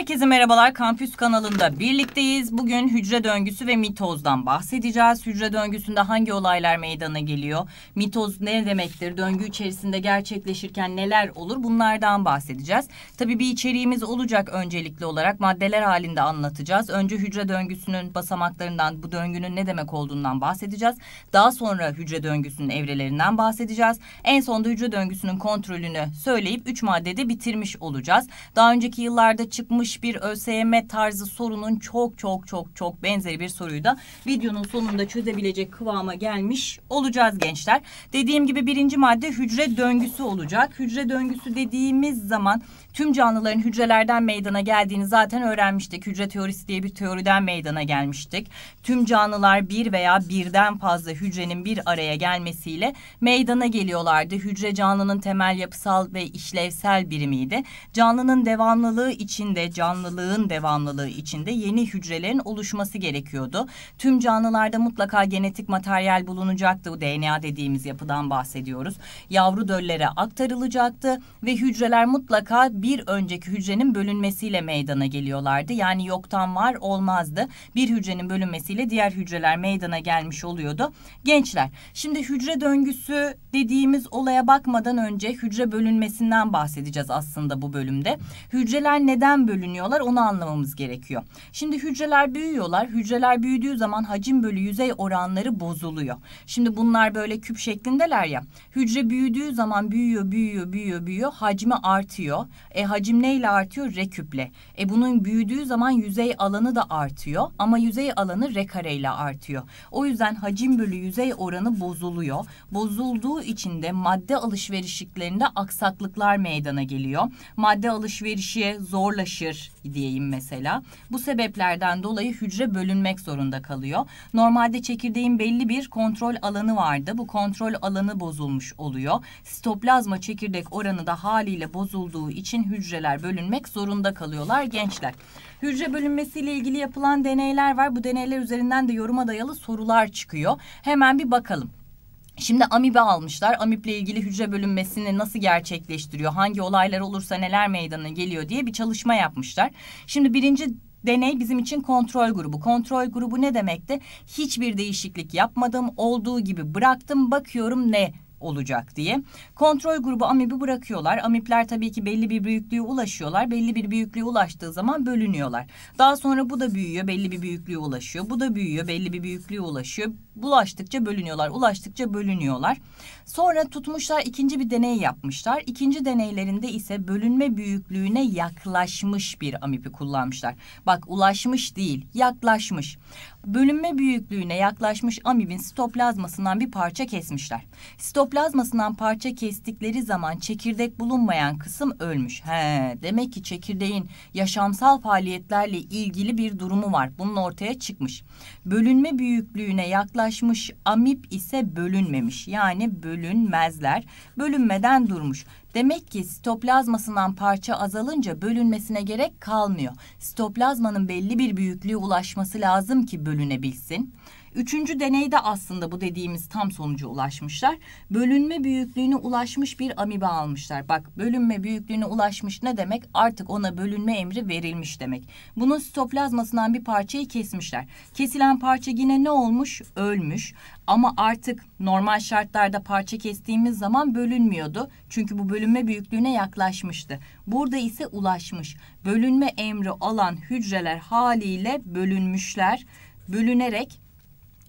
Herkese merhabalar. Kampüs kanalında birlikteyiz. Bugün hücre döngüsü ve mitozdan bahsedeceğiz. Hücre döngüsünde hangi olaylar meydana geliyor? Mitoz ne demektir? Döngü içerisinde gerçekleşirken neler olur? Bunlardan bahsedeceğiz. Tabii bir içeriğimiz olacak öncelikli olarak. Maddeler halinde anlatacağız. Önce hücre döngüsünün basamaklarından, bu döngünün ne demek olduğundan bahsedeceğiz. Daha sonra hücre döngüsünün evrelerinden bahsedeceğiz. En sonunda hücre döngüsünün kontrolünü söyleyip üç maddede bitirmiş olacağız. Daha önceki yıllarda çıkmış kalmış bir ÖSYM tarzı sorunun çok çok çok çok benzeri bir soruyu da videonun sonunda çözebilecek kıvama gelmiş olacağız gençler. Dediğim gibi birinci madde hücre döngüsü olacak. Hücre döngüsü dediğimiz zaman tüm canlıların hücrelerden meydana geldiğini zaten öğrenmiştik. Hücre teorisi diye bir teoriden meydana gelmiştik. Tüm canlılar bir veya birden fazla hücrenin bir araya gelmesiyle meydana geliyorlardı. Hücre canlının temel yapısal ve işlevsel birimiydi. Canlının devamlılığı içinde, canlılığın devamlılığı içinde yeni hücrelerin oluşması gerekiyordu. Tüm canlılarda mutlaka genetik materyal bulunacaktı. O DNA dediğimiz yapıdan bahsediyoruz. Yavru döllere aktarılacaktı ve hücreler mutlaka bir önceki hücrenin bölünmesiyle meydana geliyorlardı. Yani yoktan var olmazdı. Bir hücrenin bölünmesiyle diğer hücreler meydana gelmiş oluyordu. Gençler, şimdi hücre döngüsü dediğimiz olaya bakmadan önce hücre bölünmesinden bahsedeceğiz aslında bu bölümde. Hücreler neden bölünüyorlar onu anlamamız gerekiyor. Şimdi hücreler büyüyorlar. Hücreler büyüdüğü zaman hacim bölü yüzey oranları bozuluyor. Şimdi bunlar böyle küp şeklindeler ya. Hücre büyüdüğü zaman büyüyor, büyüyor, büyüyor, büyüyor. Hacmi artıyor. E, hacim neyle artıyor? Reküple. E, bunun büyüdüğü zaman yüzey alanı da artıyor ama yüzey alanı rekareyle artıyor. O yüzden hacim bölü yüzey oranı bozuluyor. Bozulduğu için de madde alışverişliklerinde aksaklıklar meydana geliyor. Madde alışverişi zorlaşır, diyeyim mesela. Bu sebeplerden dolayı hücre bölünmek zorunda kalıyor. Normalde çekirdeğin belli bir kontrol alanı vardı. Bu kontrol alanı bozulmuş oluyor. Sitoplazma çekirdek oranı da haliyle bozulduğu için hücreler bölünmek zorunda kalıyorlar gençler. Hücre bölünmesiyle ilgili yapılan deneyler var. Bu deneyler üzerinden de yoruma dayalı sorular çıkıyor. Hemen bir bakalım. Şimdi amibe almışlar. Amiple ilgili hücre bölünmesini nasıl gerçekleştiriyor? Hangi olaylar olursa neler meydana geliyor diye bir çalışma yapmışlar. Şimdi birinci deney bizim için kontrol grubu. Kontrol grubu ne demekti? Hiçbir değişiklik yapmadım, olduğu gibi bıraktım, bakıyorum ne olacak diye. Kontrol grubu amibi bırakıyorlar. Amipler tabii ki belli bir büyüklüğe ulaşıyorlar. Belli bir büyüklüğe ulaştığı zaman bölünüyorlar. Daha sonra bu da büyüyor, belli bir büyüklüğe ulaşıyor. Bu da büyüyor, belli bir büyüklüğe ulaşıyor. Bulaştıkça bölünüyorlar, ulaştıkça bölünüyorlar. Sonra tutmuşlar ikinci bir deney yapmışlar. İkinci deneylerinde ise bölünme büyüklüğüne yaklaşmış bir amipi kullanmışlar. Bak ulaşmış değil, yaklaşmış bölünme büyüklüğüne yaklaşmış amibin sitoplazmasından bir parça kesmişler. Sitoplazmasından parça kestikleri zaman çekirdek bulunmayan kısım ölmüş. He, demek ki çekirdeğin yaşamsal faaliyetlerle ilgili bir durumu var. Bunun ortaya çıkmış. Bölünme büyüklüğüne yaklaşmış amip ise bölünmemiş. Yani bölünmezler. Bölünmeden durmuş. Demek ki sitoplazmasından parça azalınca bölünmesine gerek kalmıyor. Sitoplazmanın belli bir büyüklüğe ulaşması lazım ki bölünebilsin. Üçüncü deneyde aslında bu dediğimiz tam sonuca ulaşmışlar. Bölünme büyüklüğüne ulaşmış bir amiba almışlar. Bak bölünme büyüklüğüne ulaşmış ne demek? Artık ona bölünme emri verilmiş demek. Bunun sitoplazmasından bir parçayı kesmişler. Kesilen parça yine ne olmuş? Ölmüş. Ama artık normal şartlarda parça kestiğimiz zaman bölünmüyordu. Çünkü bu bölünme büyüklüğüne yaklaşmıştı. Burada ise ulaşmış. Bölünme emri alan hücreler haliyle bölünmüşler. Bölünerek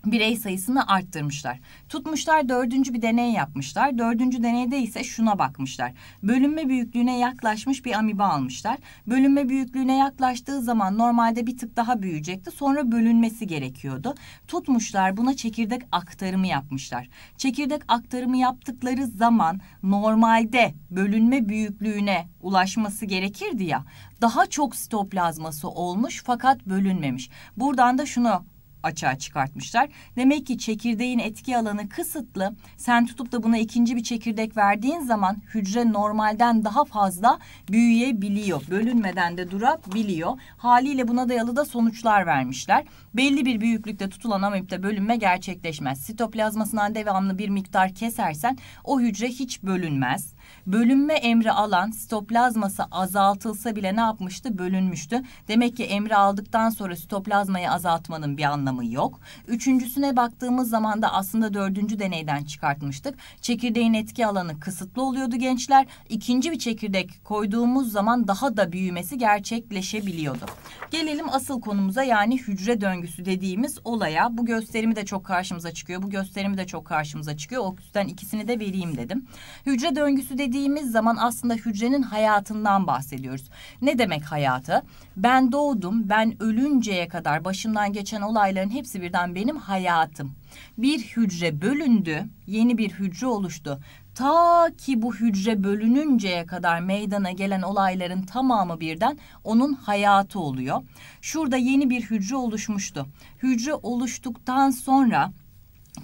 birey sayısını arttırmışlar. Tutmuşlar dördüncü bir deney yapmışlar. Dördüncü deneyde ise şuna bakmışlar. Bölünme büyüklüğüne yaklaşmış bir amiba almışlar. Bölünme büyüklüğüne yaklaştığı zaman normalde bir tık daha büyüyecekti. Sonra bölünmesi gerekiyordu. Tutmuşlar buna çekirdek aktarımı yapmışlar. Çekirdek aktarımı yaptıkları zaman normalde bölünme büyüklüğüne ulaşması gerekirdi ya. Daha çok stoplazması olmuş fakat bölünmemiş. Buradan da şunu açığa çıkartmışlar. Demek ki çekirdeğin etki alanı kısıtlı. Sen tutup da buna ikinci bir çekirdek verdiğin zaman hücre normalden daha fazla büyüyebiliyor. Bölünmeden de durabiliyor. Haliyle buna dayalı da sonuçlar vermişler. Belli bir büyüklükte tutulan amipte bölünme gerçekleşmez. Sitoplazmasından devamlı bir miktar kesersen o hücre hiç bölünmez. Bölünme emri alan sitoplazması azaltılsa bile ne yapmıştı? Bölünmüştü. Demek ki emri aldıktan sonra sitoplazmayı azaltmanın bir anlamı yok. Üçüncüsüne baktığımız zaman da aslında dördüncü deneyden çıkartmıştık. Çekirdeğin etki alanı kısıtlı oluyordu gençler. İkinci bir çekirdek koyduğumuz zaman daha da büyümesi gerçekleşebiliyordu. Gelelim asıl konumuza yani hücre döngüsü dediğimiz olaya. Bu gösterimi de çok karşımıza çıkıyor. Bu gösterimi de çok karşımıza çıkıyor. O yüzden ikisini de vereyim dedim. Hücre döngüsü dediğimiz dediğimiz zaman aslında hücrenin hayatından bahsediyoruz. Ne demek hayatı? Ben doğdum, ben ölünceye kadar başımdan geçen olayların hepsi birden benim hayatım. Bir hücre bölündü, yeni bir hücre oluştu. Ta ki bu hücre bölününceye kadar meydana gelen olayların tamamı birden onun hayatı oluyor. Şurada yeni bir hücre oluşmuştu. Hücre oluştuktan sonra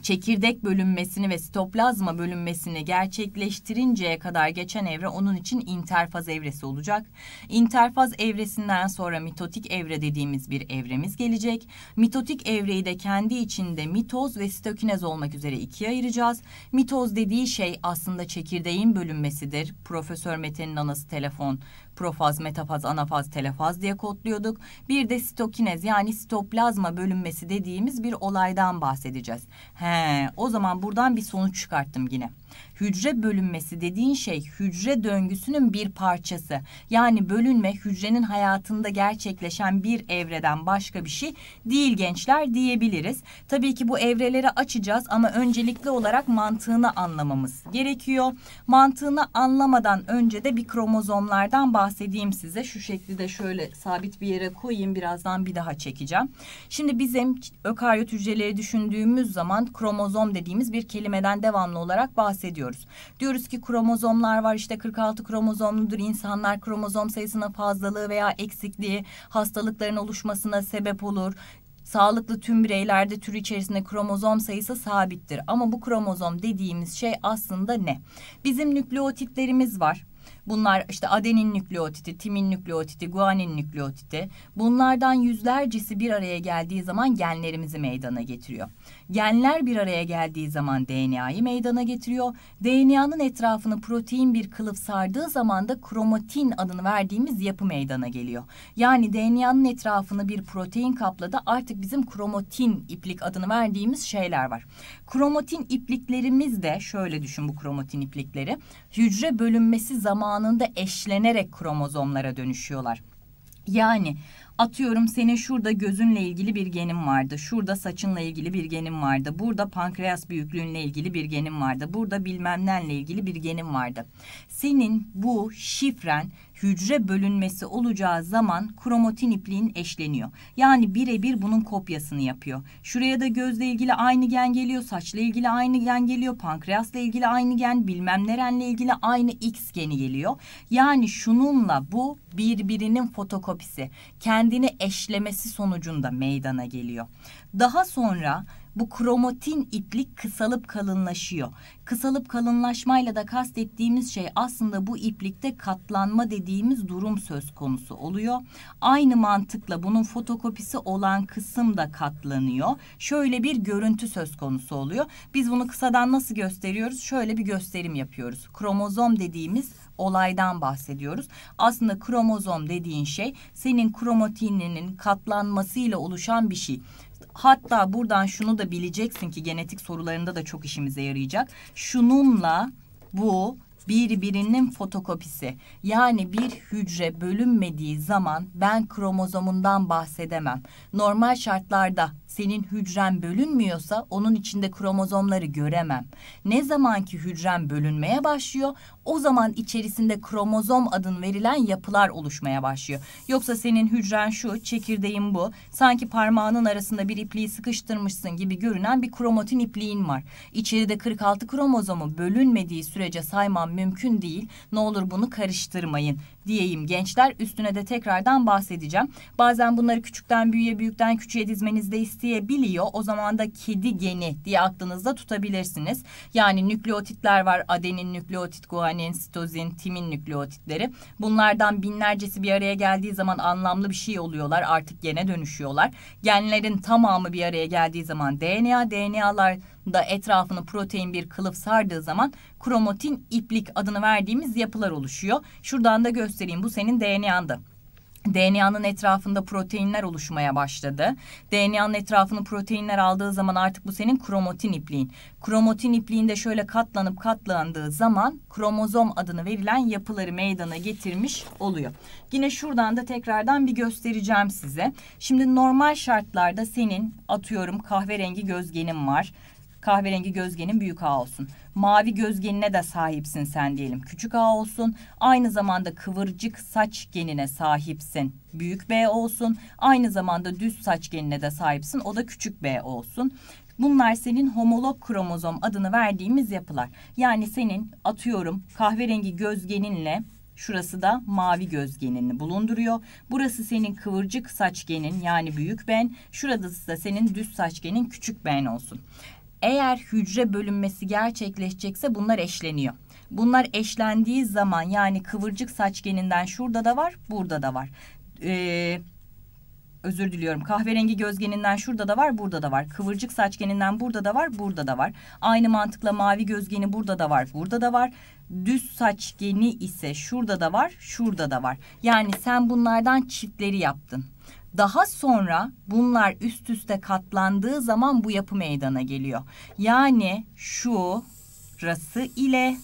çekirdek bölünmesini ve sitoplazma bölünmesini gerçekleştirinceye kadar geçen evre onun için interfaz evresi olacak. İnterfaz evresinden sonra mitotik evre dediğimiz bir evremiz gelecek. Mitotik evreyi de kendi içinde mitoz ve sitokinez olmak üzere ikiye ayıracağız. Mitoz dediği şey aslında çekirdeğin bölünmesidir. Profesör Mete'nin anası telefon Profaz, metafaz, anafaz, telefaz diye kodluyorduk. Bir de sitokinez yani sitoplazma bölünmesi dediğimiz bir olaydan bahsedeceğiz. He, o zaman buradan bir sonuç çıkarttım yine hücre bölünmesi dediğin şey hücre döngüsünün bir parçası. Yani bölünme hücrenin hayatında gerçekleşen bir evreden başka bir şey değil gençler diyebiliriz. Tabii ki bu evreleri açacağız ama öncelikli olarak mantığını anlamamız gerekiyor. Mantığını anlamadan önce de bir kromozomlardan bahsedeyim size. Şu şekli de şöyle sabit bir yere koyayım birazdan bir daha çekeceğim. Şimdi bizim ökaryot hücreleri düşündüğümüz zaman kromozom dediğimiz bir kelimeden devamlı olarak bahsediyoruz bahsediyoruz. Diyoruz ki kromozomlar var işte 46 kromozomludur insanlar kromozom sayısına fazlalığı veya eksikliği hastalıkların oluşmasına sebep olur sağlıklı tüm bireylerde tür içerisinde kromozom sayısı sabittir. Ama bu kromozom dediğimiz şey aslında ne? Bizim nükleotitlerimiz var. Bunlar işte adenin nükleotiti, timin nükleotiti, guanin nükleotiti. Bunlardan yüzlercesi bir araya geldiği zaman genlerimizi meydana getiriyor. Genler bir araya geldiği zaman DNA'yı meydana getiriyor. DNA'nın etrafını protein bir kılıf sardığı zaman da kromatin adını verdiğimiz yapı meydana geliyor. Yani DNA'nın etrafını bir protein kapladı artık bizim kromatin iplik adını verdiğimiz şeyler var. Kromatin ipliklerimiz de şöyle düşün bu kromatin iplikleri. Hücre bölünmesi zamanı anında eşlenerek kromozomlara dönüşüyorlar. Yani atıyorum senin şurada gözünle ilgili bir genin vardı. Şurada saçınla ilgili bir genin vardı. Burada pankreas büyüklüğünle ilgili bir genin vardı. Burada bilmem nenle ilgili bir genin vardı senin bu şifren hücre bölünmesi olacağı zaman kromatin ipliğin eşleniyor. Yani birebir bunun kopyasını yapıyor. Şuraya da gözle ilgili aynı gen geliyor, saçla ilgili aynı gen geliyor, pankreasla ilgili aynı gen, bilmem nerenle ilgili aynı X geni geliyor. Yani şununla bu birbirinin fotokopisi kendini eşlemesi sonucunda meydana geliyor. Daha sonra bu kromatin iplik kısalıp kalınlaşıyor. Kısalıp kalınlaşmayla da kastettiğimiz şey aslında bu iplikte katlanma dediğimiz durum söz konusu oluyor. Aynı mantıkla bunun fotokopisi olan kısım da katlanıyor. Şöyle bir görüntü söz konusu oluyor. Biz bunu kısadan nasıl gösteriyoruz? Şöyle bir gösterim yapıyoruz. Kromozom dediğimiz olaydan bahsediyoruz. Aslında kromozom dediğin şey senin kromatininin katlanmasıyla oluşan bir şey. Hatta buradan şunu da bileceksin ki genetik sorularında da çok işimize yarayacak. Şununla bu birbirinin fotokopisi. Yani bir hücre bölünmediği zaman ben kromozomundan bahsedemem. Normal şartlarda senin hücren bölünmüyorsa onun içinde kromozomları göremem. Ne zamanki hücren bölünmeye başlıyor, o zaman içerisinde kromozom adın verilen yapılar oluşmaya başlıyor. Yoksa senin hücren şu, çekirdeğin bu. Sanki parmağının arasında bir ipliği sıkıştırmışsın gibi görünen bir kromatin ipliğin var. İçeride 46 kromozomu bölünmediği sürece saymam mümkün değil. Ne olur bunu karıştırmayın diyeyim gençler. Üstüne de tekrardan bahsedeceğim. Bazen bunları küçükten büyüye, büyükten küçüğe dizmenizde isteyebiliyor. O zaman da kedi geni diye aklınızda tutabilirsiniz. Yani nükleotitler var. Adenin nükleotit, guanin, sitozin, timin nükleotitleri. Bunlardan binlercesi bir araya geldiği zaman anlamlı bir şey oluyorlar. Artık gene dönüşüyorlar. Genlerin tamamı bir araya geldiği zaman DNA, DNA'lar da etrafını protein bir kılıf sardığı zaman kromatin iplik adını verdiğimiz yapılar oluşuyor. Şuradan da göstereyim bu senin DNA'nda. DNA'nın etrafında proteinler oluşmaya başladı. DNA'nın etrafını proteinler aldığı zaman artık bu senin kromatin ipliğin. Kromatin ipliğinde şöyle katlanıp katlandığı zaman kromozom adını verilen yapıları meydana getirmiş oluyor. Yine şuradan da tekrardan bir göstereceğim size. Şimdi normal şartlarda senin atıyorum kahverengi gözgenin var. Kahverengi gözgenin büyük A olsun. Mavi gözgenine de sahipsin sen diyelim. Küçük A olsun. Aynı zamanda kıvırcık saç genine sahipsin. Büyük B olsun. Aynı zamanda düz saç genine de sahipsin. O da küçük B olsun. Bunlar senin homolog kromozom adını verdiğimiz yapılar. Yani senin atıyorum kahverengi gözgeninle Şurası da mavi göz bulunduruyor. Burası senin kıvırcık saç genin yani büyük ben. Şurada da senin düz saç genin küçük ben olsun. Eğer hücre bölünmesi gerçekleşecekse bunlar eşleniyor. Bunlar eşlendiği zaman yani kıvırcık saç geninden şurada da var, burada da var. Ee, özür diliyorum. Kahverengi gözgeninden şurada da var, burada da var. Kıvırcık saç geninden burada da var, burada da var. Aynı mantıkla mavi gözgeni burada da var, burada da var. Düz saç geni ise şurada da var, şurada da var. Yani sen bunlardan çiftleri yaptın. Daha sonra bunlar üst üste katlandığı zaman bu yapı meydana geliyor. Yani şu şurası ile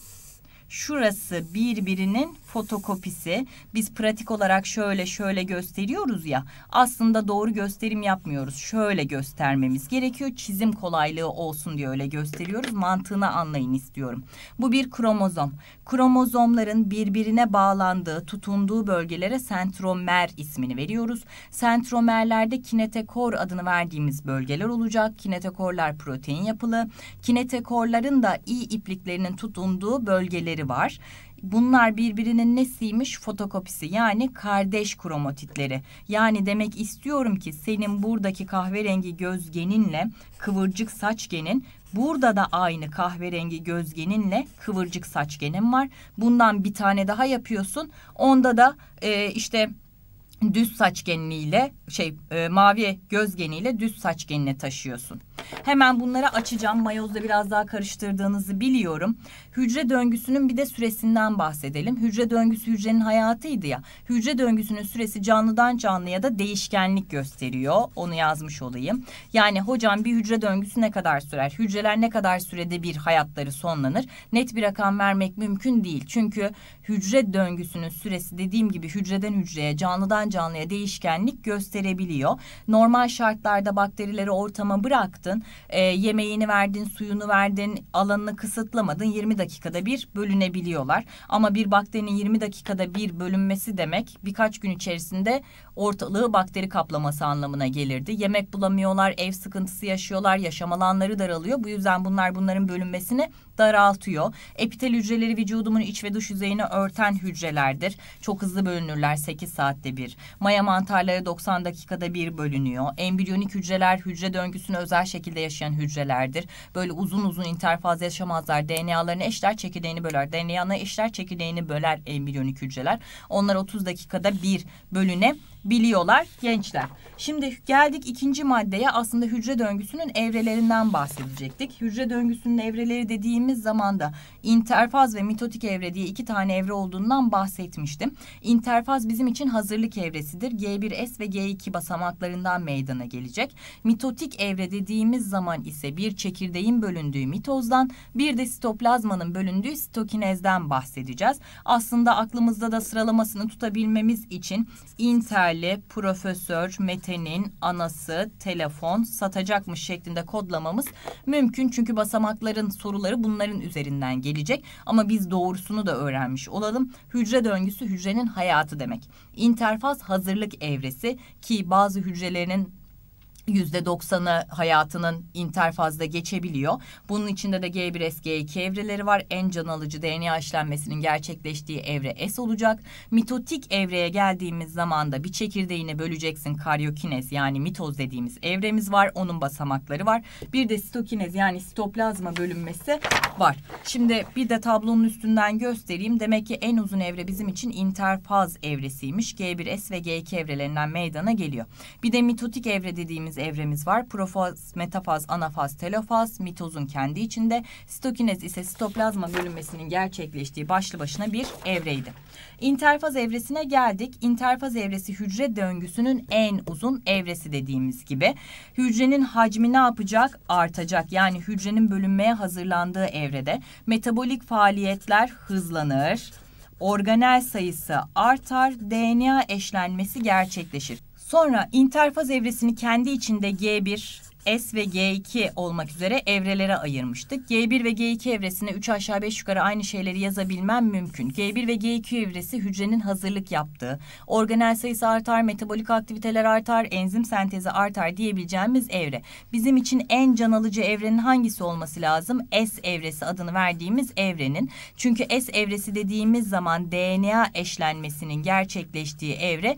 şurası birbirinin fotokopisi. Biz pratik olarak şöyle şöyle gösteriyoruz ya. Aslında doğru gösterim yapmıyoruz. Şöyle göstermemiz gerekiyor. Çizim kolaylığı olsun diye öyle gösteriyoruz. Mantığını anlayın istiyorum. Bu bir kromozom. Kromozomların birbirine bağlandığı, tutunduğu bölgelere sentromer ismini veriyoruz. Sentromerlerde kinetekor adını verdiğimiz bölgeler olacak. Kinetekorlar protein yapılı. Kinetekorların da iyi ipliklerinin tutunduğu bölgeleri var. Bunlar birbirinin nesiymiş? Fotokopisi yani kardeş kromatitleri. Yani demek istiyorum ki senin buradaki kahverengi gözgeninle kıvırcık saç genin Burada da aynı kahverengi gözgeninle kıvırcık saç genin var. Bundan bir tane daha yapıyorsun. Onda da e, işte düz saç geniyle şey e, mavi göz geniyle düz saç genine taşıyorsun. Hemen bunları açacağım. Mayozda biraz daha karıştırdığınızı biliyorum. Hücre döngüsünün bir de süresinden bahsedelim. Hücre döngüsü hücrenin hayatıydı ya. Hücre döngüsünün süresi canlıdan canlıya da değişkenlik gösteriyor. Onu yazmış olayım. Yani hocam bir hücre döngüsü ne kadar sürer? Hücreler ne kadar sürede bir hayatları sonlanır? Net bir rakam vermek mümkün değil. Çünkü hücre döngüsünün süresi dediğim gibi hücreden hücreye, canlıdan canlıya değişkenlik gösterebiliyor. Normal şartlarda bakterileri ortama bıraktı yaptın. E, ee, yemeğini verdin, suyunu verdin, alanını kısıtlamadın. 20 dakikada bir bölünebiliyorlar. Ama bir bakterinin 20 dakikada bir bölünmesi demek birkaç gün içerisinde ortalığı bakteri kaplaması anlamına gelirdi. Yemek bulamıyorlar, ev sıkıntısı yaşıyorlar, yaşam alanları daralıyor. Bu yüzden bunlar bunların bölünmesini daraltıyor. Epitel hücreleri vücudumun iç ve dış yüzeyini örten hücrelerdir. Çok hızlı bölünürler 8 saatte bir. Maya mantarları 90 dakikada bir bölünüyor. Embriyonik hücreler hücre döngüsünü özel şekilde yaşayan hücrelerdir. Böyle uzun uzun interfaz yaşamazlar. DNA'larını eşler çekirdeğini böler. DNA'larını eşler çekirdeğini böler embriyonik hücreler. Onlar 30 dakikada bir bölüne biliyorlar gençler. Şimdi geldik ikinci maddeye aslında hücre döngüsünün evrelerinden bahsedecektik. Hücre döngüsünün evreleri dediğimiz zaman da interfaz ve mitotik evre diye iki tane evre olduğundan bahsetmiştim. İnterfaz bizim için hazırlık evresidir. G1S ve G2 basamaklarından meydana gelecek. Mitotik evre dediğimiz zaman ise bir çekirdeğin bölündüğü mitozdan bir de sitoplazmanın bölündüğü sitokinezden bahsedeceğiz. Aslında aklımızda da sıralamasını tutabilmemiz için inter Değerli Profesör Mete'nin anası telefon satacakmış şeklinde kodlamamız mümkün. Çünkü basamakların soruları bunların üzerinden gelecek. Ama biz doğrusunu da öğrenmiş olalım. Hücre döngüsü hücrenin hayatı demek. İnterfaz hazırlık evresi ki bazı hücrelerinin %90'ı hayatının interfazda geçebiliyor. Bunun içinde de G1S, G2 evreleri var. En can alıcı DNA işlenmesinin gerçekleştiği evre S olacak. Mitotik evreye geldiğimiz zaman da bir çekirdeğini böleceksin. Karyokinez yani mitoz dediğimiz evremiz var. Onun basamakları var. Bir de sitokinez yani sitoplazma bölünmesi var. Şimdi bir de tablonun üstünden göstereyim. Demek ki en uzun evre bizim için interfaz evresiymiş. G1S ve G2 evrelerinden meydana geliyor. Bir de mitotik evre dediğimiz dediğimiz evremiz var. Profaz, metafaz, anafaz, telofaz, mitozun kendi içinde. Sitokinez ise sitoplazma bölünmesinin gerçekleştiği başlı başına bir evreydi. İnterfaz evresine geldik. İnterfaz evresi hücre döngüsünün en uzun evresi dediğimiz gibi. Hücrenin hacmi ne yapacak? Artacak. Yani hücrenin bölünmeye hazırlandığı evrede metabolik faaliyetler hızlanır organel sayısı artar, DNA eşlenmesi gerçekleşir. Sonra interfaz evresini kendi içinde G1, S ve G2 olmak üzere evrelere ayırmıştık. G1 ve G2 evresine 3 aşağı 5 yukarı aynı şeyleri yazabilmem mümkün. G1 ve G2 evresi hücrenin hazırlık yaptığı, organel sayısı artar, metabolik aktiviteler artar, enzim sentezi artar diyebileceğimiz evre. Bizim için en can alıcı evrenin hangisi olması lazım? S evresi adını verdiğimiz evrenin. Çünkü S evresi dediğimiz zaman DNA eşlenmesinin gerçekleştiği evre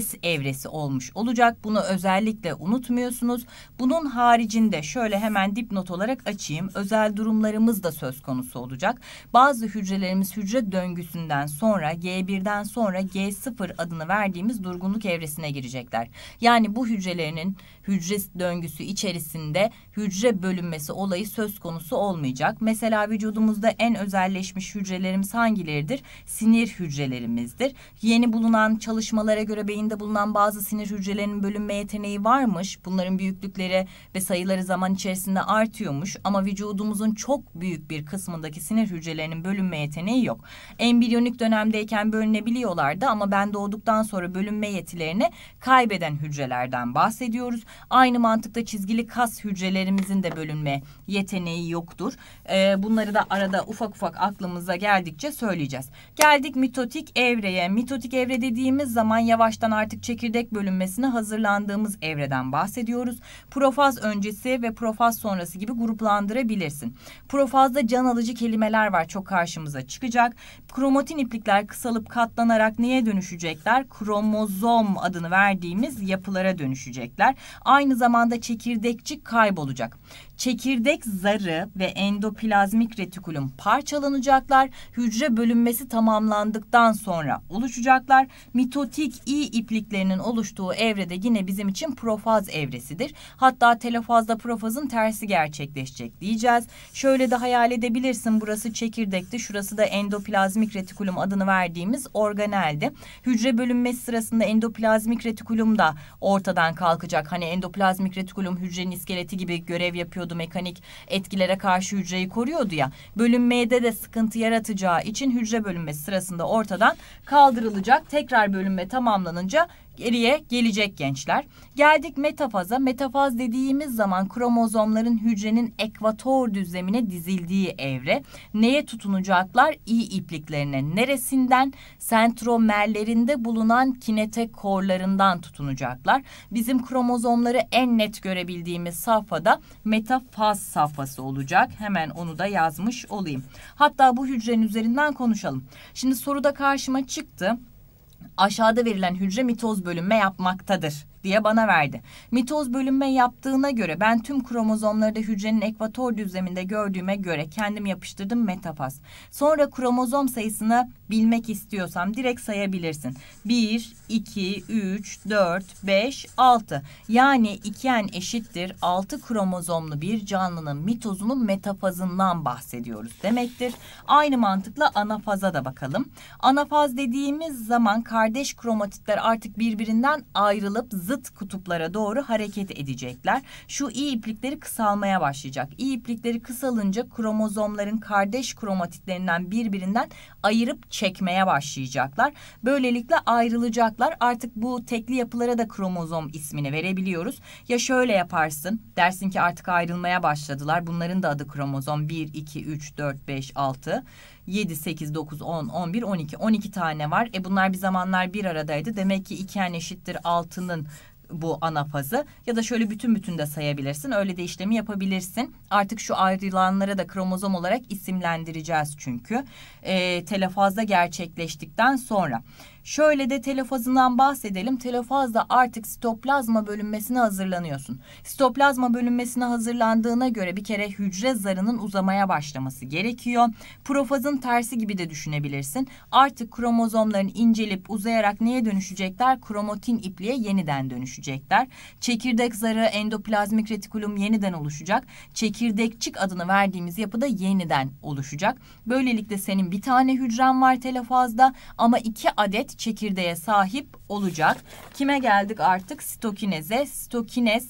S evresi olmuş olacak. Bunu özellikle unutmuyorsunuz. Bunun haricinde şöyle hemen dipnot olarak açayım. Özel durumlarımız da söz konusu olacak. Bazı hücrelerimiz hücre döngüsünden sonra G1'den sonra G0 adını verdiğimiz durgunluk evresine girecekler. Yani bu hücrelerinin hücre döngüsü içerisinde hücre bölünmesi olayı söz konusu olmayacak. Mesela vücudumuzda en özelleşmiş hücrelerimiz hangileridir? Sinir hücrelerimizdir. Yeni bulunan çalışmalara göre beyinde bulunan bazı sinir hücrelerinin bölünme yeteneği varmış. Bunların büyüklükleri ve sayıları zaman içerisinde artıyormuş ama vücudumuzun çok büyük bir kısmındaki sinir hücrelerinin bölünme yeteneği yok. Embriyonik dönemdeyken bölünebiliyorlardı ama ben doğduktan sonra bölünme yetilerini kaybeden hücrelerden bahsediyoruz. Aynı mantıkta çizgili kas hücrelerimizin de bölünme yeteneği yoktur. Ee, bunları da arada ufak ufak aklımıza geldikçe söyleyeceğiz. Geldik mitotik evreye. Mitotik evre dediğimiz zaman yavaştan artık çekirdek bölünmesine hazırlandığımız evreden bahsediyoruz. Profal profaz öncesi ve profaz sonrası gibi gruplandırabilirsin. Profazda can alıcı kelimeler var çok karşımıza çıkacak. Kromatin iplikler kısalıp katlanarak neye dönüşecekler? Kromozom adını verdiğimiz yapılara dönüşecekler. Aynı zamanda çekirdekçik kaybolacak. Çekirdek zarı ve endoplazmik retikulum parçalanacaklar. Hücre bölünmesi tamamlandıktan sonra oluşacaklar. Mitotik i ipliklerinin oluştuğu evrede yine bizim için profaz evresidir. Hatta telofazda profazın tersi gerçekleşecek diyeceğiz. Şöyle de hayal edebilirsin burası çekirdekti, şurası da endoplazmik retikulum adını verdiğimiz organeldi. Hücre bölünmesi sırasında endoplazmik retikulum da ortadan kalkacak. Hani endoplazmik retikulum hücrenin iskeleti gibi görev yapıyor koruyordu. Mekanik etkilere karşı hücreyi koruyordu ya. Bölünmeye de sıkıntı yaratacağı için hücre bölünmesi sırasında ortadan kaldırılacak. Tekrar bölünme tamamlanınca geriye gelecek gençler. Geldik metafaza. Metafaz dediğimiz zaman kromozomların hücrenin ekvator düzlemine dizildiği evre. Neye tutunacaklar? İyi ipliklerine. Neresinden? Sentromerlerinde bulunan kinetekorlarından tutunacaklar. Bizim kromozomları en net görebildiğimiz safhada metafaz safhası olacak. Hemen onu da yazmış olayım. Hatta bu hücrenin üzerinden konuşalım. Şimdi soruda karşıma çıktı aşağıda verilen hücre mitoz bölünme yapmaktadır diye bana verdi. Mitoz bölünme yaptığına göre ben tüm kromozomları da hücrenin ekvator düzleminde gördüğüme göre kendim yapıştırdım metafaz. Sonra kromozom sayısını bilmek istiyorsam direkt sayabilirsin. 1, 2, 3, 4, 5, 6. Yani 2n eşittir 6 kromozomlu bir canlının mitozunun metafazından bahsediyoruz demektir. Aynı mantıkla anafaza da bakalım. Anafaz dediğimiz zaman kardeş kromatitler artık birbirinden ayrılıp zıt kutuplara doğru hareket edecekler. Şu i iplikleri kısalmaya başlayacak. İ iplikleri kısalınca kromozomların kardeş kromatitlerinden birbirinden ayırıp çekmeye başlayacaklar. Böylelikle ayrılacaklar. Artık bu tekli yapılara da kromozom ismini verebiliyoruz. Ya şöyle yaparsın. Dersin ki artık ayrılmaya başladılar. Bunların da adı kromozom 1 2 3 4 5 6 7, 8, 9, 10, 11, 12. 12 tane var. E bunlar bir zamanlar bir aradaydı. Demek ki 2 en eşittir 6'nın bu ana fazı ya da şöyle bütün bütün de sayabilirsin. Öyle de işlemi yapabilirsin. Artık şu ayrılanlara da kromozom olarak isimlendireceğiz çünkü. E, telefazda gerçekleştikten sonra. Şöyle de telofazından bahsedelim. Telofazda artık sitoplazma bölünmesine hazırlanıyorsun. Sitoplazma bölünmesine hazırlandığına göre bir kere hücre zarının uzamaya başlaması gerekiyor. Profazın tersi gibi de düşünebilirsin. Artık kromozomların incelip uzayarak neye dönüşecekler? Kromatin ipliğe yeniden dönüşecekler. Çekirdek zarı endoplazmik retikulum yeniden oluşacak. Çekirdekçik adını verdiğimiz yapıda yeniden oluşacak. Böylelikle senin bir tane hücren var telofazda ama iki adet çekirdeğe sahip olacak. Kime geldik artık? Sitokineze. Stokinez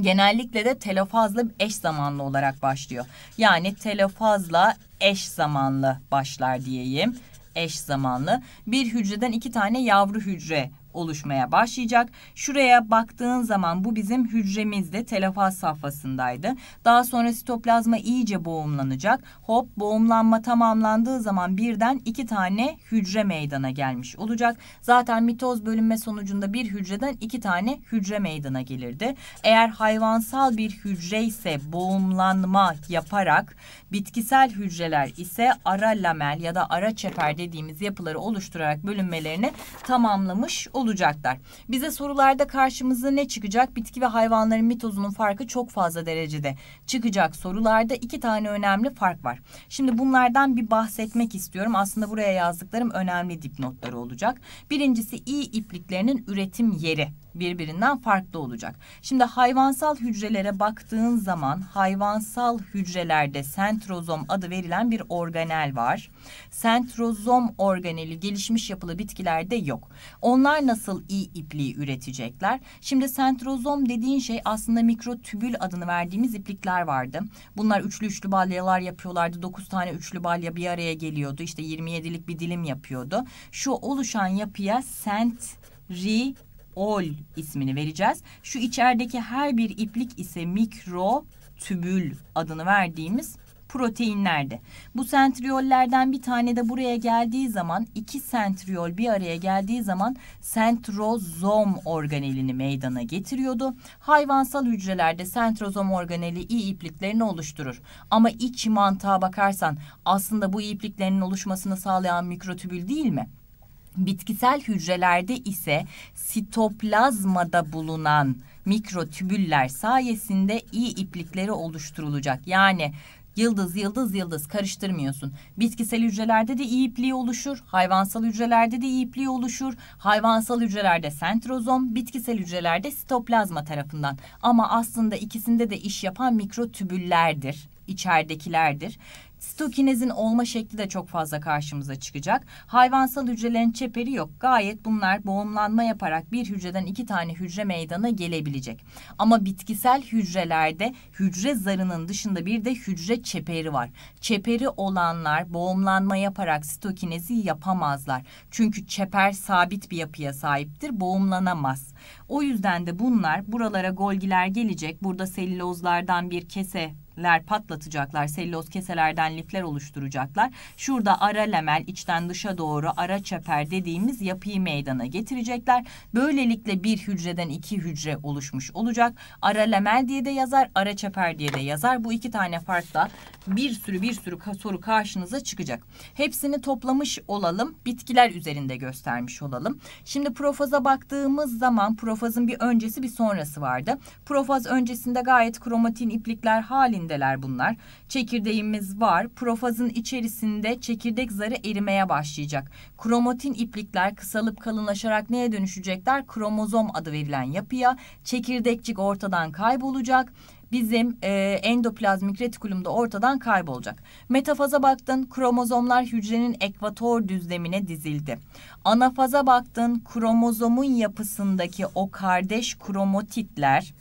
genellikle de telofazla eş zamanlı olarak başlıyor. Yani telofazla eş zamanlı başlar diyeyim eş zamanlı. Bir hücreden iki tane yavru hücre oluşmaya başlayacak. Şuraya baktığın zaman bu bizim hücremizde telafaz safhasındaydı. Daha sonra sitoplazma iyice boğumlanacak. Hop boğumlanma tamamlandığı zaman birden iki tane hücre meydana gelmiş olacak. Zaten mitoz bölünme sonucunda bir hücreden iki tane hücre meydana gelirdi. Eğer hayvansal bir hücre ise boğumlanma yaparak bitkisel hücreler ise ara lamel ya da ara çeper dediğimiz yapıları oluşturarak bölünmelerini tamamlamış olacaklar. Bize sorularda karşımıza ne çıkacak? Bitki ve hayvanların mitozunun farkı çok fazla derecede çıkacak sorularda iki tane önemli fark var. Şimdi bunlardan bir bahsetmek istiyorum. Aslında buraya yazdıklarım önemli dipnotları olacak. Birincisi iyi ipliklerinin üretim yeri birbirinden farklı olacak. Şimdi hayvansal hücrelere baktığın zaman hayvansal hücrelerde sentrozom adı verilen bir organel var. Sentrozom organeli gelişmiş yapılı bitkilerde yok. Onlar nasıl iyi ipliği üretecekler? Şimdi sentrozom dediğin şey aslında mikrotübül adını verdiğimiz iplikler vardı. Bunlar üçlü üçlü balyalar yapıyorlardı. Dokuz tane üçlü balya bir araya geliyordu. İşte 27'lik bir dilim yapıyordu. Şu oluşan yapıya sent ri ol ismini vereceğiz. Şu içerideki her bir iplik ise mikro tübül adını verdiğimiz proteinlerde. Bu sentriollerden bir tane de buraya geldiği zaman iki sentriol bir araya geldiği zaman sentrozom organelini meydana getiriyordu. Hayvansal hücrelerde sentrozom organeli iyi ipliklerini oluşturur. Ama iç mantığa bakarsan aslında bu ipliklerin oluşmasını sağlayan mikrotübül değil mi? Bitkisel hücrelerde ise sitoplazmada bulunan mikrotübüller sayesinde iyi iplikleri oluşturulacak. Yani yıldız yıldız yıldız karıştırmıyorsun. Bitkisel hücrelerde de iyi ipliği oluşur, hayvansal hücrelerde de iyi ipliği oluşur. Hayvansal hücrelerde sentrozom, bitkisel hücrelerde sitoplazma tarafından. Ama aslında ikisinde de iş yapan mikrotübüllerdir içeridekilerdir. Stokinezin olma şekli de çok fazla karşımıza çıkacak. Hayvansal hücrelerin çeperi yok. Gayet bunlar boğumlanma yaparak bir hücreden iki tane hücre meydana gelebilecek. Ama bitkisel hücrelerde hücre zarının dışında bir de hücre çeperi var. Çeperi olanlar boğumlanma yaparak stokinezi yapamazlar. Çünkü çeper sabit bir yapıya sahiptir. Boğumlanamaz. O yüzden de bunlar buralara golgiler gelecek. Burada selülozlardan bir kese ler patlatacaklar. Selüloz keselerden lifler oluşturacaklar. Şurada ara lemel içten dışa doğru ara çeper dediğimiz yapıyı meydana getirecekler. Böylelikle bir hücreden iki hücre oluşmuş olacak. Ara lemel diye de yazar, ara çeper diye de yazar. Bu iki tane farkla bir sürü bir sürü soru karşınıza çıkacak. Hepsini toplamış olalım. Bitkiler üzerinde göstermiş olalım. Şimdi profaza baktığımız zaman profazın bir öncesi bir sonrası vardı. Profaz öncesinde gayet kromatin iplikler halinde halerindeler bunlar. Çekirdeğimiz var. Profazın içerisinde çekirdek zarı erimeye başlayacak. Kromatin iplikler kısalıp kalınlaşarak neye dönüşecekler? Kromozom adı verilen yapıya. Çekirdekçik ortadan kaybolacak bizim e, endoplazmik retikulumda ortadan kaybolacak. Metafaza baktın kromozomlar hücrenin ekvator düzlemine dizildi. Anafaza baktın kromozomun yapısındaki o kardeş kromotitler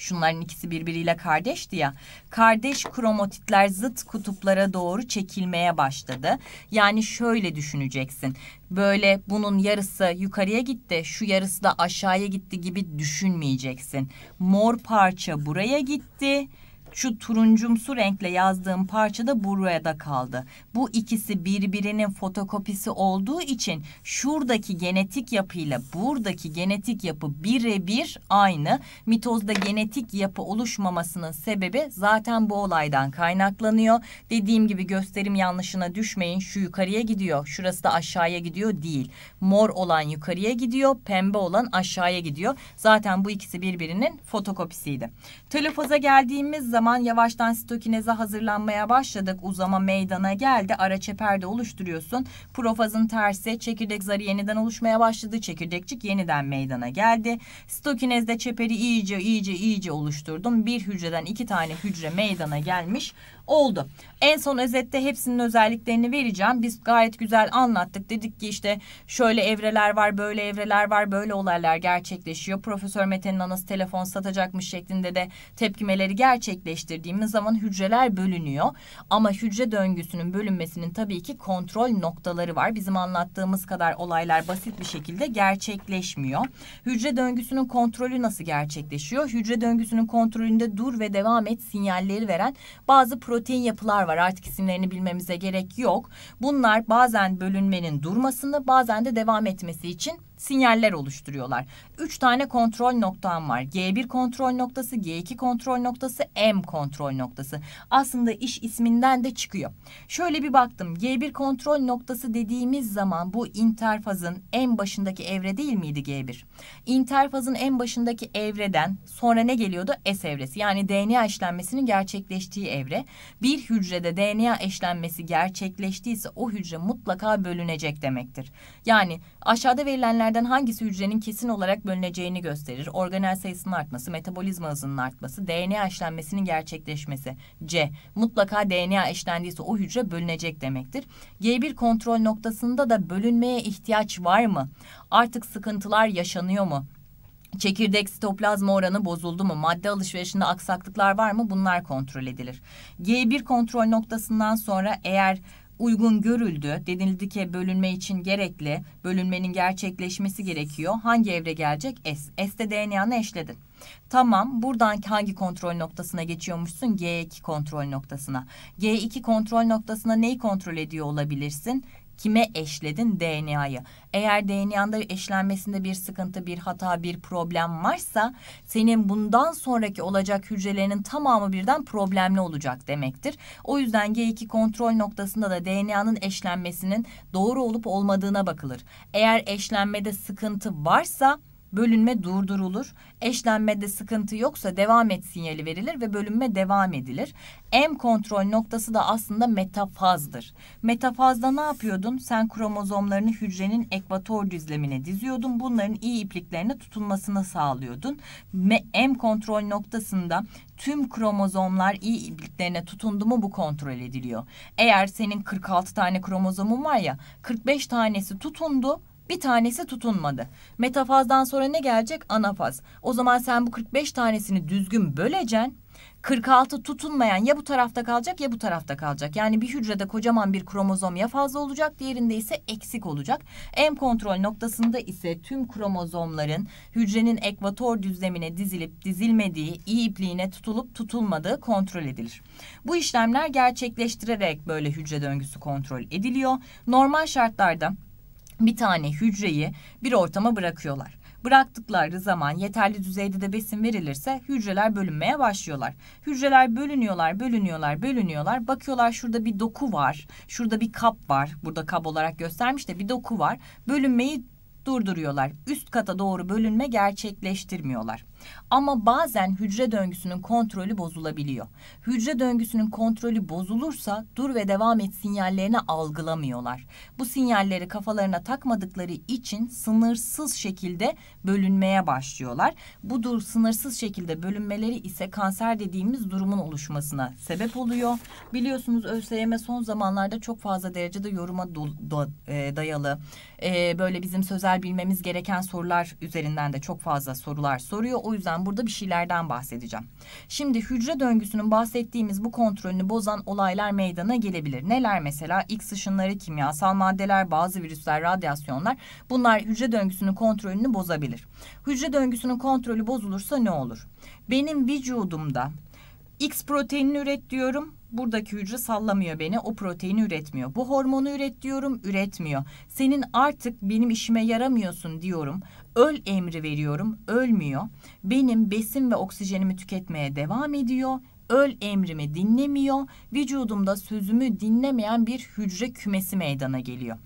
Şunların ikisi birbiriyle kardeşti ya. Kardeş kromotitler zıt kutuplara doğru çekilmeye başladı. Yani şöyle düşüneceksin. Böyle bunun yarısı yukarıya gitti, şu yarısı da aşağıya gitti gibi düşünmeyeceksin. Mor parça buraya gitti şu turuncumsu renkle yazdığım parça da burada kaldı. Bu ikisi birbirinin fotokopisi olduğu için şuradaki genetik yapıyla buradaki genetik yapı birebir aynı. Mitozda genetik yapı oluşmamasının sebebi zaten bu olaydan kaynaklanıyor. Dediğim gibi gösterim yanlışına düşmeyin. Şu yukarıya gidiyor. Şurası da aşağıya gidiyor değil. Mor olan yukarıya gidiyor. Pembe olan aşağıya gidiyor. Zaten bu ikisi birbirinin fotokopisiydi. Telofaza geldiğimiz zaman zaman yavaştan sitokineze hazırlanmaya başladık. Uzama meydana geldi. Ara çeperde oluşturuyorsun. Profazın tersi çekirdek zarı yeniden oluşmaya başladı. Çekirdekçik yeniden meydana geldi. Sitokinezde çeperi iyice iyice iyice oluşturdum. Bir hücreden iki tane hücre meydana gelmiş oldu. En son özette hepsinin özelliklerini vereceğim. Biz gayet güzel anlattık. Dedik ki işte şöyle evreler var, böyle evreler var, böyle olaylar gerçekleşiyor. Profesör Mete'nin anası telefon satacakmış şeklinde de tepkimeleri gerçekleştirdiğimiz zaman hücreler bölünüyor. Ama hücre döngüsünün bölünmesinin tabii ki kontrol noktaları var. Bizim anlattığımız kadar olaylar basit bir şekilde gerçekleşmiyor. Hücre döngüsünün kontrolü nasıl gerçekleşiyor? Hücre döngüsünün kontrolünde dur ve devam et sinyalleri veren bazı protein protein yapılar var. Artık isimlerini bilmemize gerek yok. Bunlar bazen bölünmenin durmasını, bazen de devam etmesi için sinyaller oluşturuyorlar. Üç tane kontrol noktam var. G1 kontrol noktası, G2 kontrol noktası, M kontrol noktası. Aslında iş isminden de çıkıyor. Şöyle bir baktım. G1 kontrol noktası dediğimiz zaman bu interfazın en başındaki evre değil miydi G1? İnterfazın en başındaki evreden sonra ne geliyordu? S evresi. Yani DNA eşlenmesinin gerçekleştiği evre. Bir hücrede DNA eşlenmesi gerçekleştiyse o hücre mutlaka bölünecek demektir. Yani Aşağıda verilenlerden hangisi hücrenin kesin olarak bölüneceğini gösterir? Organel sayısının artması, metabolizma hızının artması, DNA eşlenmesinin gerçekleşmesi. C. Mutlaka DNA eşlendiyse o hücre bölünecek demektir. G1 kontrol noktasında da bölünmeye ihtiyaç var mı? Artık sıkıntılar yaşanıyor mu? Çekirdek sitoplazma oranı bozuldu mu? Madde alışverişinde aksaklıklar var mı? Bunlar kontrol edilir. G1 kontrol noktasından sonra eğer uygun görüldü. Denildi ki bölünme için gerekli, bölünmenin gerçekleşmesi gerekiyor. Hangi evre gelecek? S. Sde DNA'nı eşledin. Tamam buradan hangi kontrol noktasına geçiyormuşsun? G2 kontrol noktasına. G2 kontrol noktasına neyi kontrol ediyor olabilirsin? Kime eşledin DNA'yı? Eğer DNA'nda eşlenmesinde bir sıkıntı, bir hata, bir problem varsa senin bundan sonraki olacak hücrelerinin tamamı birden problemli olacak demektir. O yüzden G2 kontrol noktasında da DNA'nın eşlenmesinin doğru olup olmadığına bakılır. Eğer eşlenmede sıkıntı varsa bölünme durdurulur. Eşlenmede sıkıntı yoksa devam et sinyali verilir ve bölünme devam edilir. M kontrol noktası da aslında metafazdır. Metafazda ne yapıyordun? Sen kromozomlarını hücrenin ekvator düzlemine diziyordun. Bunların iyi ipliklerine tutunmasını sağlıyordun. M kontrol noktasında tüm kromozomlar iyi ipliklerine tutundu mu bu kontrol ediliyor. Eğer senin 46 tane kromozomun var ya 45 tanesi tutundu bir tanesi tutunmadı. Metafazdan sonra ne gelecek? Anafaz. O zaman sen bu 45 tanesini düzgün böleceksin. 46 tutunmayan ya bu tarafta kalacak ya bu tarafta kalacak. Yani bir hücrede kocaman bir kromozom ya fazla olacak diğerinde ise eksik olacak. M kontrol noktasında ise tüm kromozomların hücrenin ekvator düzlemine dizilip dizilmediği, i ipliğine tutulup tutulmadığı kontrol edilir. Bu işlemler gerçekleştirerek böyle hücre döngüsü kontrol ediliyor. Normal şartlarda bir tane hücreyi bir ortama bırakıyorlar. Bıraktıkları zaman yeterli düzeyde de besin verilirse hücreler bölünmeye başlıyorlar. Hücreler bölünüyorlar, bölünüyorlar, bölünüyorlar. Bakıyorlar şurada bir doku var, şurada bir kap var. Burada kap olarak göstermiş de bir doku var. Bölünmeyi durduruyorlar. Üst kata doğru bölünme gerçekleştirmiyorlar. Ama bazen hücre döngüsünün kontrolü bozulabiliyor. Hücre döngüsünün kontrolü bozulursa dur ve devam et sinyallerini algılamıyorlar. Bu sinyalleri kafalarına takmadıkları için sınırsız şekilde bölünmeye başlıyorlar. Bu dur sınırsız şekilde bölünmeleri ise kanser dediğimiz durumun oluşmasına sebep oluyor. Biliyorsunuz ÖSYM son zamanlarda çok fazla derecede yoruma do, do, e, dayalı e, böyle bizim sözel bilmemiz gereken sorular üzerinden de çok fazla sorular soruyor. O o yüzden burada bir şeylerden bahsedeceğim. Şimdi hücre döngüsünün bahsettiğimiz bu kontrolünü bozan olaylar meydana gelebilir. Neler mesela? X ışınları, kimyasal maddeler, bazı virüsler, radyasyonlar. Bunlar hücre döngüsünün kontrolünü bozabilir. Hücre döngüsünün kontrolü bozulursa ne olur? Benim vücudumda X proteinini üret diyorum buradaki hücre sallamıyor beni o proteini üretmiyor. Bu hormonu üret diyorum üretmiyor. Senin artık benim işime yaramıyorsun diyorum. Öl emri veriyorum ölmüyor. Benim besin ve oksijenimi tüketmeye devam ediyor. Öl emrimi dinlemiyor. Vücudumda sözümü dinlemeyen bir hücre kümesi meydana geliyor.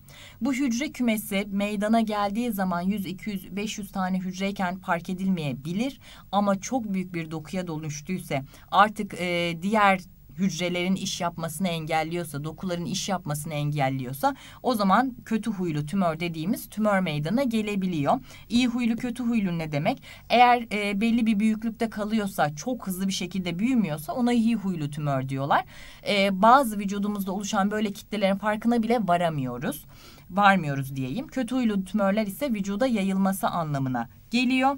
Bu hücre kümesi meydana geldiği zaman 100, 200, 500 tane hücreyken fark edilmeyebilir ama çok büyük bir dokuya dönüştüyse artık e, diğer hücrelerin iş yapmasını engelliyorsa, dokuların iş yapmasını engelliyorsa o zaman kötü huylu tümör dediğimiz tümör meydana gelebiliyor. İyi huylu kötü huylu ne demek? Eğer e, belli bir büyüklükte kalıyorsa, çok hızlı bir şekilde büyümüyorsa ona iyi huylu tümör diyorlar. E, bazı vücudumuzda oluşan böyle kitlelerin farkına bile varamıyoruz. Varmıyoruz diyeyim. Kötü huylu tümörler ise vücuda yayılması anlamına geliyor.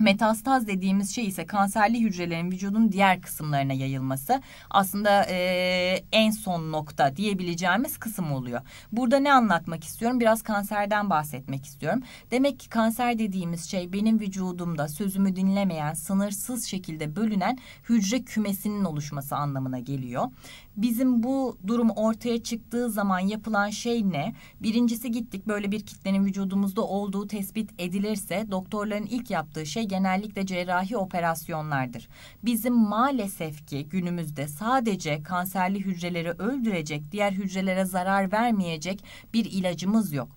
Metastaz dediğimiz şey ise kanserli hücrelerin vücudun diğer kısımlarına yayılması. Aslında e, en son nokta diyebileceğimiz kısım oluyor. Burada ne anlatmak istiyorum? Biraz kanserden bahsetmek istiyorum. Demek ki kanser dediğimiz şey benim vücudumda sözümü dinlemeyen, sınırsız şekilde bölünen hücre kümesinin oluşması anlamına geliyor. Bizim bu durum ortaya çıktığı zaman yapılan şey ne? Birincisi gittik böyle bir kitlenin vücudumuzda olduğu tespit edilirse doktorların ilk yaptığı şey genellikle cerrahi operasyonlardır. Bizim maalesef ki günümüzde sadece kanserli hücreleri öldürecek, diğer hücrelere zarar vermeyecek bir ilacımız yok.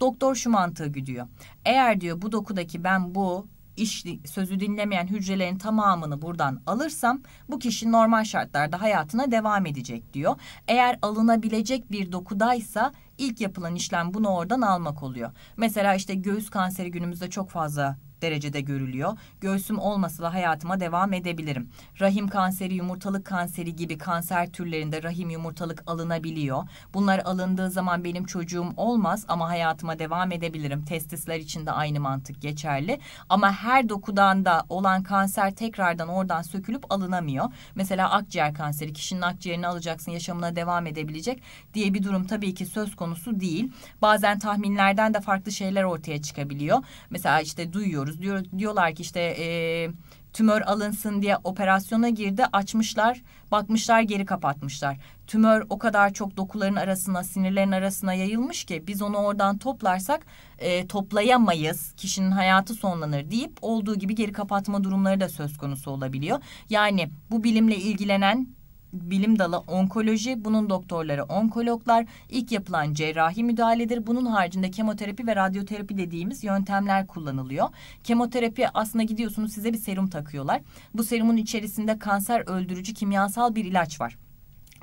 Doktor şu mantığı güdüyor. Eğer diyor bu dokudaki ben bu iş sözü dinlemeyen hücrelerin tamamını buradan alırsam bu kişi normal şartlarda hayatına devam edecek diyor. Eğer alınabilecek bir dokudaysa ilk yapılan işlem bunu oradan almak oluyor. Mesela işte göğüs kanseri günümüzde çok fazla derecede görülüyor. Göğsüm olmasa da hayatıma devam edebilirim. Rahim kanseri, yumurtalık kanseri gibi kanser türlerinde rahim yumurtalık alınabiliyor. Bunlar alındığı zaman benim çocuğum olmaz ama hayatıma devam edebilirim. Testisler için de aynı mantık geçerli. Ama her dokudan da olan kanser tekrardan oradan sökülüp alınamıyor. Mesela akciğer kanseri kişinin akciğerini alacaksın yaşamına devam edebilecek diye bir durum tabii ki söz konusu değil. Bazen tahminlerden de farklı şeyler ortaya çıkabiliyor. Mesela işte duyuyoruz görüyoruz. Diyor, diyorlar ki işte e, tümör alınsın diye operasyona girdi açmışlar bakmışlar geri kapatmışlar. Tümör o kadar çok dokuların arasına sinirlerin arasına yayılmış ki biz onu oradan toplarsak e, toplayamayız kişinin hayatı sonlanır deyip olduğu gibi geri kapatma durumları da söz konusu olabiliyor. Yani bu bilimle ilgilenen bilim dalı onkoloji. Bunun doktorları onkologlar. ilk yapılan cerrahi müdahaledir. Bunun haricinde kemoterapi ve radyoterapi dediğimiz yöntemler kullanılıyor. Kemoterapi aslında gidiyorsunuz size bir serum takıyorlar. Bu serumun içerisinde kanser öldürücü kimyasal bir ilaç var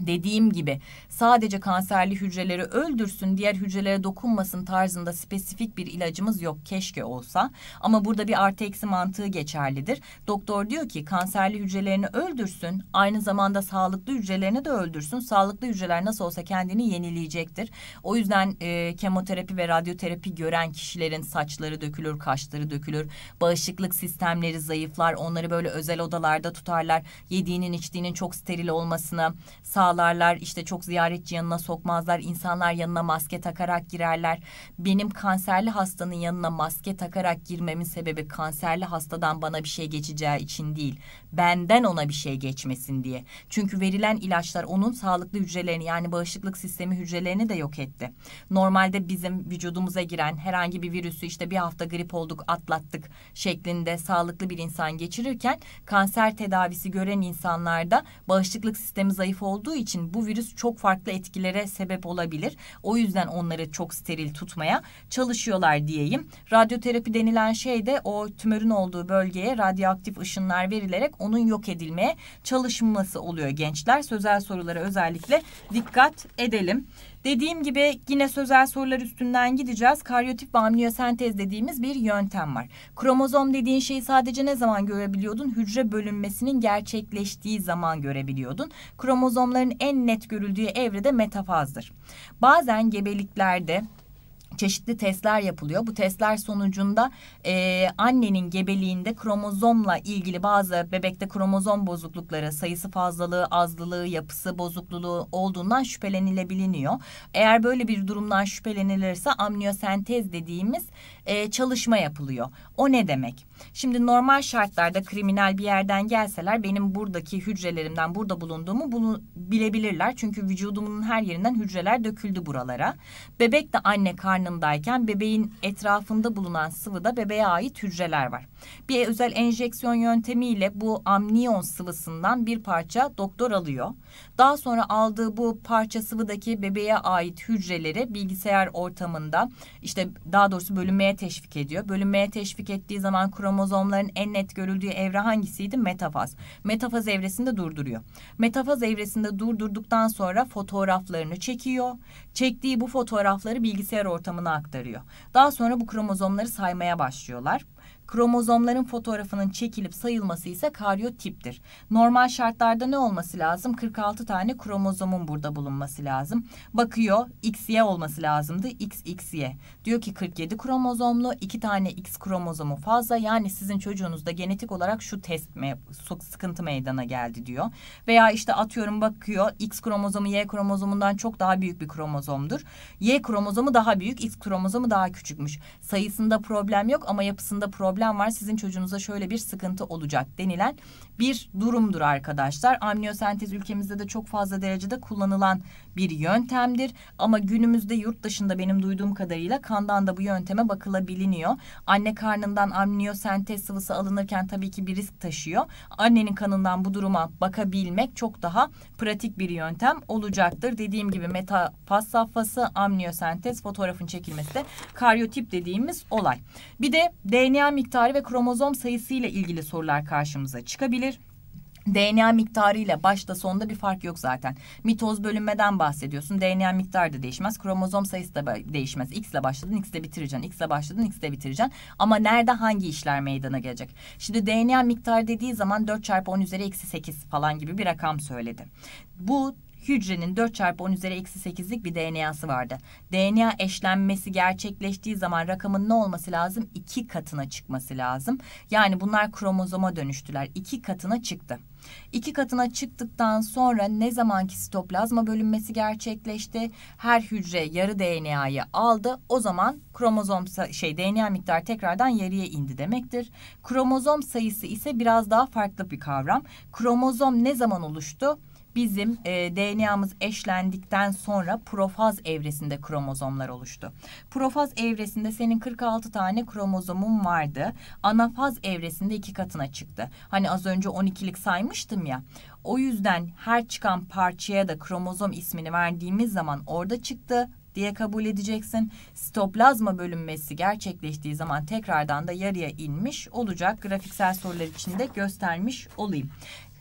dediğim gibi sadece kanserli hücreleri öldürsün, diğer hücrelere dokunmasın tarzında spesifik bir ilacımız yok keşke olsa. Ama burada bir artı eksi mantığı geçerlidir. Doktor diyor ki kanserli hücrelerini öldürsün, aynı zamanda sağlıklı hücrelerini de öldürsün. Sağlıklı hücreler nasıl olsa kendini yenileyecektir. O yüzden e, kemoterapi ve radyoterapi gören kişilerin saçları dökülür, kaşları dökülür. Bağışıklık sistemleri zayıflar. Onları böyle özel odalarda tutarlar. Yediğinin, içtiğinin çok steril olmasına, sağ bağlarlar, işte çok ziyaretçi yanına sokmazlar, insanlar yanına maske takarak girerler. Benim kanserli hastanın yanına maske takarak girmemin sebebi kanserli hastadan bana bir şey geçeceği için değil, benden ona bir şey geçmesin diye. Çünkü verilen ilaçlar onun sağlıklı hücrelerini yani bağışıklık sistemi hücrelerini de yok etti. Normalde bizim vücudumuza giren herhangi bir virüsü işte bir hafta grip olduk atlattık şeklinde sağlıklı bir insan geçirirken kanser tedavisi gören insanlarda bağışıklık sistemi zayıf olduğu için bu virüs çok farklı etkilere sebep olabilir. O yüzden onları çok steril tutmaya çalışıyorlar diyeyim. Radyoterapi denilen şey de o tümörün olduğu bölgeye radyoaktif ışınlar verilerek onun yok edilmeye çalışılması oluyor gençler. Sözel sorulara özellikle dikkat edelim. Dediğim gibi yine sözel sorular üstünden gideceğiz. Karyotip ve amniyosentez dediğimiz bir yöntem var. Kromozom dediğin şeyi sadece ne zaman görebiliyordun? Hücre bölünmesinin gerçekleştiği zaman görebiliyordun. Kromozomların en net görüldüğü evrede de metafazdır. Bazen gebeliklerde çeşitli testler yapılıyor. Bu testler sonucunda e, annenin gebeliğinde kromozomla ilgili bazı bebekte kromozom bozuklukları, sayısı fazlalığı, azlılığı, yapısı bozukluluğu olduğundan şüphelenilebiliniyor. Eğer böyle bir durumdan şüphelenilirse amniyosentez dediğimiz e, çalışma yapılıyor. O ne demek? Şimdi normal şartlarda kriminal bir yerden gelseler benim buradaki hücrelerimden burada bulunduğumu bunu bilebilirler. Çünkü vücudumun her yerinden hücreler döküldü buralara. Bebek de anne karnındayken bebeğin etrafında bulunan sıvıda bebeğe ait hücreler var. Bir özel enjeksiyon yöntemiyle bu amniyon sıvısından bir parça doktor alıyor. Daha sonra aldığı bu parça sıvıdaki bebeğe ait hücreleri bilgisayar ortamında işte daha doğrusu bölünmeye teşvik ediyor. Bölünmeye teşvik ettiği zaman kromozomların en net görüldüğü evre hangisiydi? Metafaz. Metafaz evresinde durduruyor. Metafaz evresinde durdurduktan sonra fotoğraflarını çekiyor. Çektiği bu fotoğrafları bilgisayar ortamına aktarıyor. Daha sonra bu kromozomları saymaya başlıyorlar. Kromozomların fotoğrafının çekilip sayılması ise karyotiptir. Normal şartlarda ne olması lazım? 46 tane kromozomun burada bulunması lazım. Bakıyor XY olması lazımdı. XXY. Diyor ki 47 kromozomlu 2 tane X kromozomu fazla. Yani sizin çocuğunuzda genetik olarak şu test me sıkıntı meydana geldi diyor. Veya işte atıyorum bakıyor X kromozomu Y kromozomundan çok daha büyük bir kromozomdur. Y kromozomu daha büyük, X kromozomu daha küçükmüş. Sayısında problem yok ama yapısında problem problem var sizin çocuğunuza şöyle bir sıkıntı olacak denilen bir durumdur arkadaşlar. Amniyosentez ülkemizde de çok fazla derecede kullanılan bir yöntemdir ama günümüzde yurt dışında benim duyduğum kadarıyla kandan da bu yönteme bakılabiliniyor. Anne karnından amniyosentez sıvısı alınırken tabii ki bir risk taşıyor. Annenin kanından bu duruma bakabilmek çok daha pratik bir yöntem olacaktır. Dediğim gibi metafaz safhası, amniyosentez, fotoğrafın çekilmesi de karyotip dediğimiz olay. Bir de DNA mikro miktarı ve kromozom sayısı ile ilgili sorular karşımıza çıkabilir. DNA miktarı ile başta sonda bir fark yok zaten. Mitoz bölünmeden bahsediyorsun. DNA miktarı da değişmez. Kromozom sayısı da değişmez. X ile başladın, X ile bitireceksin. X ile başladın, X ile bitireceksin. Ama nerede hangi işler meydana gelecek? Şimdi DNA miktarı dediği zaman 4 çarpı 10 üzeri eksi 8 falan gibi bir rakam söyledi. Bu hücrenin 4 çarpı 10 üzeri eksi 8'lik bir DNA'sı vardı. DNA eşlenmesi gerçekleştiği zaman rakamın ne olması lazım? 2 katına çıkması lazım. Yani bunlar kromozoma dönüştüler. 2 katına çıktı. İki katına çıktıktan sonra ne zamanki sitoplazma bölünmesi gerçekleşti, her hücre yarı DNA'yı aldı. O zaman kromozom şey DNA miktarı tekrardan yarıya indi demektir. Kromozom sayısı ise biraz daha farklı bir kavram. Kromozom ne zaman oluştu? bizim e, DNA'mız eşlendikten sonra profaz evresinde kromozomlar oluştu. Profaz evresinde senin 46 tane kromozomun vardı. Anafaz evresinde iki katına çıktı. Hani az önce 12'lik saymıştım ya. O yüzden her çıkan parçaya da kromozom ismini verdiğimiz zaman orada çıktı diye kabul edeceksin. Sitoplazma bölünmesi gerçekleştiği zaman tekrardan da yarıya inmiş olacak. Grafiksel sorular içinde göstermiş olayım.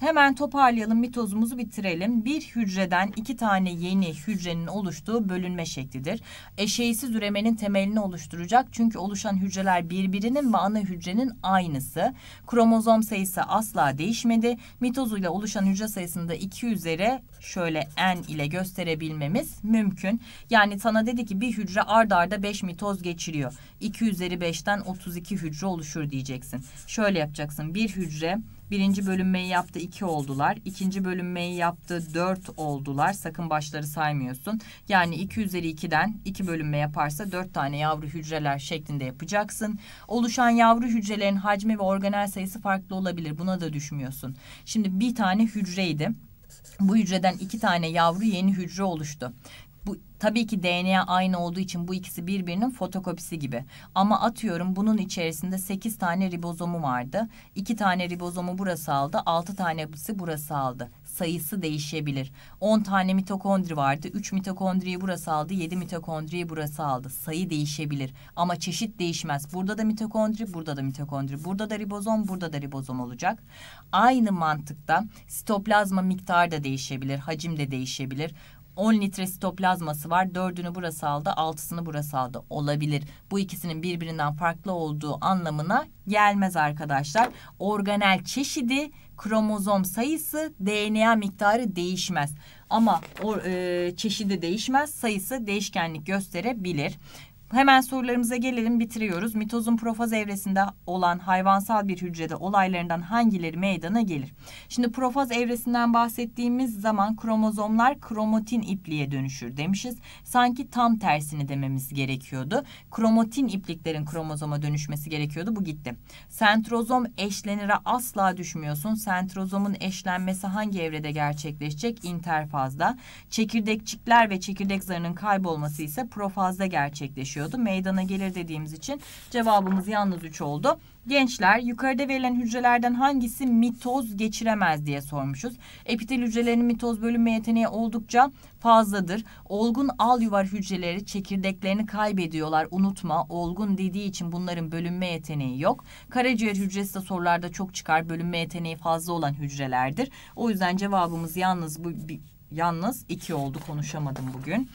Hemen toparlayalım mitozumuzu bitirelim. Bir hücreden iki tane yeni hücrenin oluştuğu bölünme şeklidir. Eşeğsiz üremenin temelini oluşturacak çünkü oluşan hücreler birbirinin ve ana hücrenin aynısı. Kromozom sayısı asla değişmedi. Mitozuyla oluşan hücre sayısını da 2 üzeri şöyle n ile gösterebilmemiz mümkün. Yani sana dedi ki bir hücre ardarda arda 5 mitoz geçiriyor. 2 üzeri 5'ten 32 hücre oluşur diyeceksin. Şöyle yapacaksın. Bir hücre Birinci bölünmeyi yaptı iki oldular. İkinci bölünmeyi yaptı dört oldular. Sakın başları saymıyorsun. Yani iki üzeri ikiden iki bölünme yaparsa dört tane yavru hücreler şeklinde yapacaksın. Oluşan yavru hücrelerin hacmi ve organel sayısı farklı olabilir. Buna da düşmüyorsun. Şimdi bir tane hücreydi. Bu hücreden iki tane yavru yeni hücre oluştu. Bu tabii ki DNA aynı olduğu için bu ikisi birbirinin fotokopisi gibi. Ama atıyorum bunun içerisinde sekiz tane ribozomu vardı. İki tane ribozomu burası aldı, altı tanesi burası aldı. Sayısı değişebilir. On tane mitokondri vardı. üç mitokondriyi burası aldı, yedi mitokondriyi burası aldı. Sayı değişebilir ama çeşit değişmez. Burada da mitokondri, burada da mitokondri, burada da ribozom, burada da ribozom olacak. Aynı mantıkta sitoplazma miktarı da değişebilir, hacim de değişebilir. 10 litre sitoplazması var. 4'ünü burası aldı, 6'sını burası aldı. Olabilir. Bu ikisinin birbirinden farklı olduğu anlamına gelmez arkadaşlar. Organel çeşidi, kromozom sayısı, DNA miktarı değişmez. Ama o, e, çeşidi değişmez, sayısı değişkenlik gösterebilir. Hemen sorularımıza gelelim bitiriyoruz. Mitozun profaz evresinde olan hayvansal bir hücrede olaylarından hangileri meydana gelir? Şimdi profaz evresinden bahsettiğimiz zaman kromozomlar kromatin ipliğe dönüşür demişiz. Sanki tam tersini dememiz gerekiyordu. Kromatin ipliklerin kromozoma dönüşmesi gerekiyordu. Bu gitti. Sentrozom eşlenire asla düşmüyorsun. Sentrozomun eşlenmesi hangi evrede gerçekleşecek? İnterfazda. Çekirdekçikler ve çekirdek zarının kaybolması ise profazda gerçekleşiyor geçiyordu. Meydana gelir dediğimiz için cevabımız yalnız 3 oldu. Gençler yukarıda verilen hücrelerden hangisi mitoz geçiremez diye sormuşuz. Epitel hücrelerinin mitoz bölünme yeteneği oldukça fazladır. Olgun al yuvar hücreleri çekirdeklerini kaybediyorlar. Unutma olgun dediği için bunların bölünme yeteneği yok. Karaciğer hücresi de sorularda çok çıkar. Bölünme yeteneği fazla olan hücrelerdir. O yüzden cevabımız yalnız bu yalnız 2 oldu konuşamadım bugün.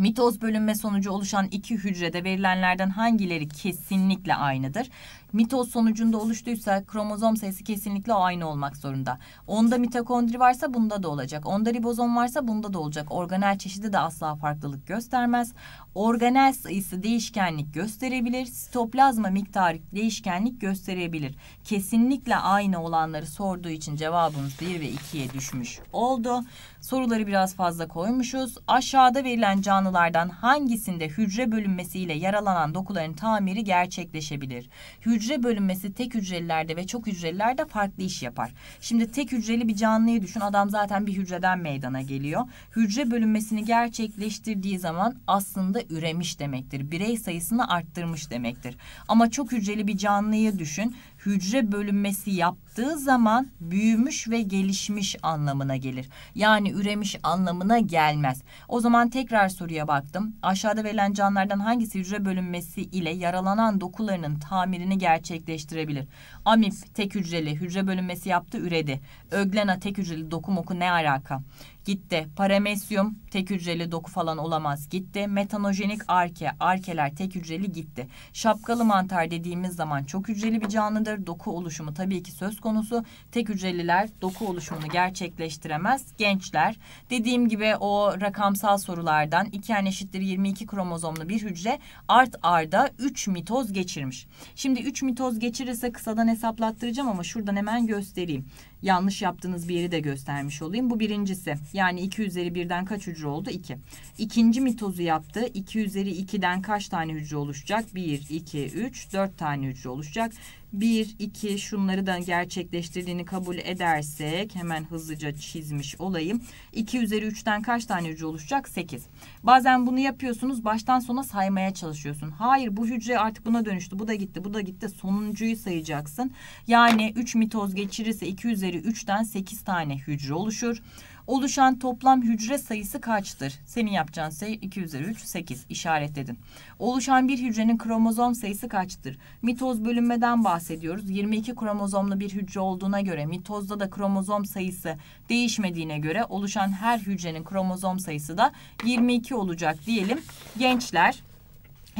Mitoz bölünme sonucu oluşan iki hücrede verilenlerden hangileri kesinlikle aynıdır? mitoz sonucunda oluştuysa kromozom sayısı kesinlikle aynı olmak zorunda. Onda mitokondri varsa bunda da olacak. Onda ribozom varsa bunda da olacak. Organel çeşidi de asla farklılık göstermez. Organel sayısı değişkenlik gösterebilir. Sitoplazma miktarı değişkenlik gösterebilir. Kesinlikle aynı olanları sorduğu için cevabımız 1 ve 2'ye düşmüş oldu. Soruları biraz fazla koymuşuz. Aşağıda verilen canlılardan hangisinde hücre bölünmesiyle yaralanan dokuların tamiri gerçekleşebilir? Hücre hücre bölünmesi tek hücrelilerde ve çok hücrelilerde farklı iş yapar. Şimdi tek hücreli bir canlıyı düşün. Adam zaten bir hücreden meydana geliyor. Hücre bölünmesini gerçekleştirdiği zaman aslında üremiş demektir. Birey sayısını arttırmış demektir. Ama çok hücreli bir canlıyı düşün hücre bölünmesi yaptığı zaman büyümüş ve gelişmiş anlamına gelir. Yani üremiş anlamına gelmez. O zaman tekrar soruya baktım. Aşağıda verilen canlılardan hangisi hücre bölünmesi ile yaralanan dokularının tamirini gerçekleştirebilir? Amif tek hücreli hücre bölünmesi yaptı üredi. Öglena tek hücreli doku moku ne alaka? gitti. Paramesyum tek hücreli doku falan olamaz gitti. Metanojenik arke, arkeler tek hücreli gitti. Şapkalı mantar dediğimiz zaman çok hücreli bir canlıdır. Doku oluşumu tabii ki söz konusu. Tek hücreliler doku oluşumunu gerçekleştiremez. Gençler dediğim gibi o rakamsal sorulardan iki yani eşittir 22 kromozomlu bir hücre art arda 3 mitoz geçirmiş. Şimdi 3 mitoz geçirirse kısadan hesaplattıracağım ama şuradan hemen göstereyim yanlış yaptığınız bir yeri de göstermiş olayım. Bu birincisi. Yani 2 üzeri birden kaç hücre oldu? 2. İki. İkinci mitozu yaptı. 2 üzeri 2'den kaç tane hücre oluşacak? 1, 2, 3, 4 tane hücre oluşacak. 1, 2 şunları da gerçekleştirdiğini kabul edersek hemen hızlıca çizmiş olayım. 2 üzeri 3'ten kaç tane hücre oluşacak? 8. Bazen bunu yapıyorsunuz baştan sona saymaya çalışıyorsun. Hayır bu hücre artık buna dönüştü. Bu da gitti bu da gitti. Sonuncuyu sayacaksın. Yani 3 mitoz geçirirse 2 üzeri 3'ten 8 tane hücre oluşur oluşan toplam hücre sayısı kaçtır? Senin yapacağın sayı şey 2 üzeri 3, 8 işaretledin. Oluşan bir hücrenin kromozom sayısı kaçtır? Mitoz bölünmeden bahsediyoruz. 22 kromozomlu bir hücre olduğuna göre mitozda da kromozom sayısı değişmediğine göre oluşan her hücrenin kromozom sayısı da 22 olacak diyelim. Gençler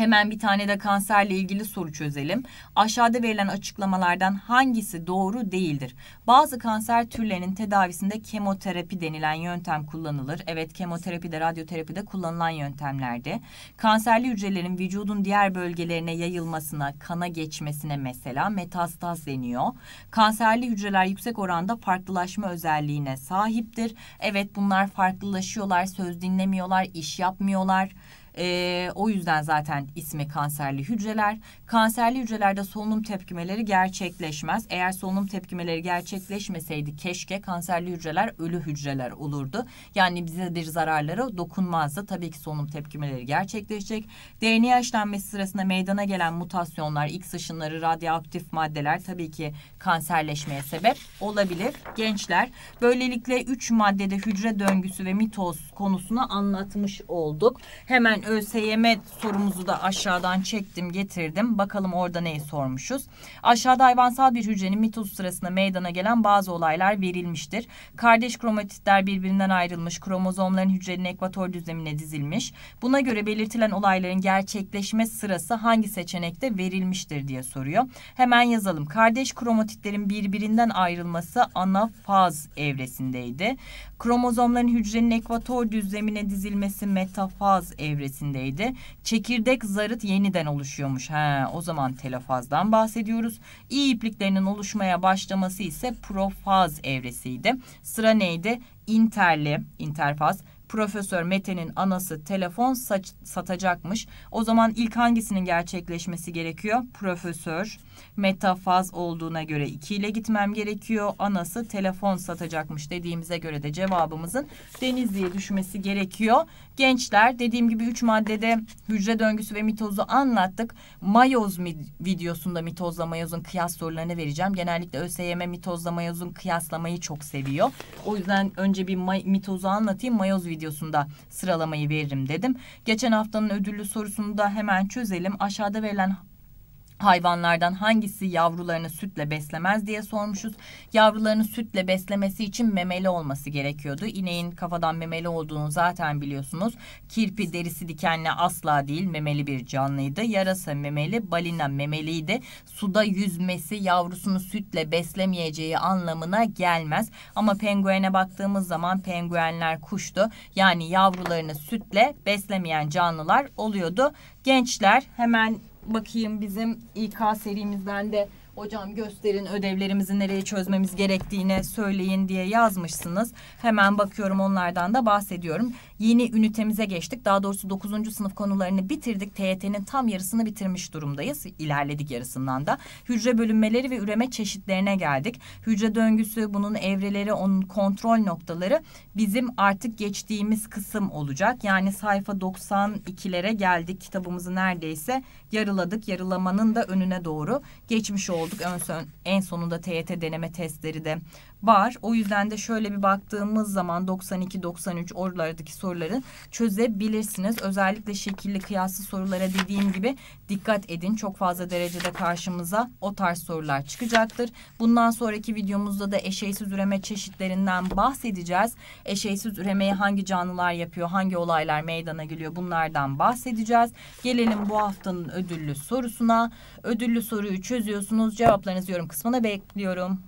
Hemen bir tane de kanserle ilgili soru çözelim. Aşağıda verilen açıklamalardan hangisi doğru değildir? Bazı kanser türlerinin tedavisinde kemoterapi denilen yöntem kullanılır. Evet kemoterapide, radyoterapide kullanılan yöntemlerde. Kanserli hücrelerin vücudun diğer bölgelerine yayılmasına, kana geçmesine mesela metastaz deniyor. Kanserli hücreler yüksek oranda farklılaşma özelliğine sahiptir. Evet bunlar farklılaşıyorlar, söz dinlemiyorlar, iş yapmıyorlar. E, o yüzden zaten ismi kanserli hücreler. Kanserli hücrelerde solunum tepkimeleri gerçekleşmez. Eğer solunum tepkimeleri gerçekleşmeseydi keşke kanserli hücreler ölü hücreler olurdu. Yani bize bir zararları dokunmazdı. Tabii ki solunum tepkimeleri gerçekleşecek. DNA işlenmesi sırasında meydana gelen mutasyonlar, X ışınları, radyoaktif maddeler tabii ki kanserleşmeye sebep olabilir. Gençler böylelikle üç maddede hücre döngüsü ve mitoz konusunu anlatmış olduk. Hemen ben ÖSYM sorumuzu da aşağıdan çektim getirdim. Bakalım orada neyi sormuşuz. Aşağıda hayvansal bir hücrenin mitoz sırasında meydana gelen bazı olaylar verilmiştir. Kardeş kromatitler birbirinden ayrılmış, kromozomların hücrenin ekvator düzlemine dizilmiş. Buna göre belirtilen olayların gerçekleşme sırası hangi seçenekte verilmiştir diye soruyor. Hemen yazalım. Kardeş kromatitlerin birbirinden ayrılması ana faz evresindeydi. Kromozomların hücrenin ekvator düzlemine dizilmesi metafaz evresindeydi seviyesindeydi. Çekirdek zarıt yeniden oluşuyormuş. He, o zaman telofazdan bahsediyoruz. İyi ipliklerinin oluşmaya başlaması ise profaz evresiydi. Sıra neydi? İnterli, interfaz. Profesör Mete'nin anası telefon saç, satacakmış. O zaman ilk hangisinin gerçekleşmesi gerekiyor? Profesör metafaz olduğuna göre 2 ile gitmem gerekiyor. Anası telefon satacakmış dediğimize göre de cevabımızın Denizli'ye düşmesi gerekiyor. Gençler dediğim gibi üç maddede hücre döngüsü ve mitozu anlattık. Mayoz videosunda mitozla mayozun kıyas sorularını vereceğim. Genellikle ÖSYM mitozla mayozun kıyaslamayı çok seviyor. O yüzden önce bir mitozu anlatayım. Mayoz videosunda sıralamayı veririm dedim. Geçen haftanın ödüllü sorusunu da hemen çözelim. Aşağıda verilen hayvanlardan hangisi yavrularını sütle beslemez diye sormuşuz. Yavrularını sütle beslemesi için memeli olması gerekiyordu. İneğin kafadan memeli olduğunu zaten biliyorsunuz. Kirpi derisi dikenli asla değil memeli bir canlıydı. Yarasa memeli, balina memeliydi. Suda yüzmesi yavrusunu sütle beslemeyeceği anlamına gelmez. Ama penguene baktığımız zaman penguenler kuştu. Yani yavrularını sütle beslemeyen canlılar oluyordu. Gençler hemen bakayım bizim İK serimizden de hocam gösterin ödevlerimizi nereye çözmemiz gerektiğine söyleyin diye yazmışsınız. Hemen bakıyorum onlardan da bahsediyorum yeni ünitemize geçtik. Daha doğrusu 9. sınıf konularını bitirdik. TYT'nin tam yarısını bitirmiş durumdayız. İlerledik yarısından da. Hücre bölünmeleri ve üreme çeşitlerine geldik. Hücre döngüsü, bunun evreleri, onun kontrol noktaları bizim artık geçtiğimiz kısım olacak. Yani sayfa 92'lere geldik. Kitabımızı neredeyse yarıladık. Yarılamanın da önüne doğru geçmiş olduk. En, son, en sonunda TYT deneme testleri de var. O yüzden de şöyle bir baktığımız zaman 92-93 oralardaki soruları çözebilirsiniz. Özellikle şekilli kıyaslı sorulara dediğim gibi dikkat edin. Çok fazla derecede karşımıza o tarz sorular çıkacaktır. Bundan sonraki videomuzda da eşeysiz üreme çeşitlerinden bahsedeceğiz. Eşeysiz üremeyi hangi canlılar yapıyor, hangi olaylar meydana geliyor bunlardan bahsedeceğiz. Gelelim bu haftanın ödüllü sorusuna. Ödüllü soruyu çözüyorsunuz. Cevaplarınızı yorum kısmına bekliyorum.